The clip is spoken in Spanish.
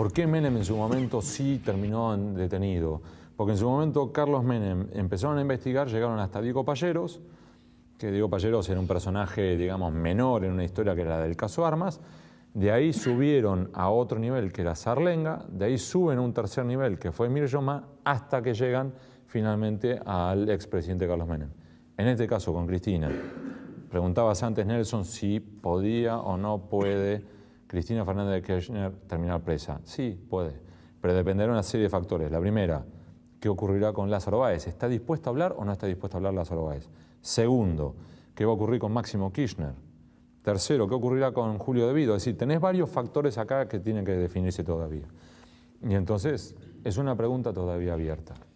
¿Por qué Menem en su momento sí terminó detenido? Porque en su momento Carlos Menem empezaron a investigar, llegaron hasta Diego Palleros, que Diego Palleros era un personaje, digamos, menor en una historia que era la del caso Armas. De ahí subieron a otro nivel que era Sarlenga, de ahí suben a un tercer nivel que fue Mirjoma, hasta que llegan finalmente al expresidente Carlos Menem. En este caso con Cristina. Preguntabas antes, Nelson, si podía o no puede Cristina Fernández de Kirchner terminar presa. Sí, puede, pero dependerá de una serie de factores. La primera, ¿qué ocurrirá con Lázaro Báez? ¿Está dispuesto a hablar o no está dispuesto a hablar Lázaro Báez? Segundo, ¿qué va a ocurrir con Máximo Kirchner? Tercero, ¿qué ocurrirá con Julio Vido? Es decir, tenés varios factores acá que tienen que definirse todavía. Y entonces, es una pregunta todavía abierta.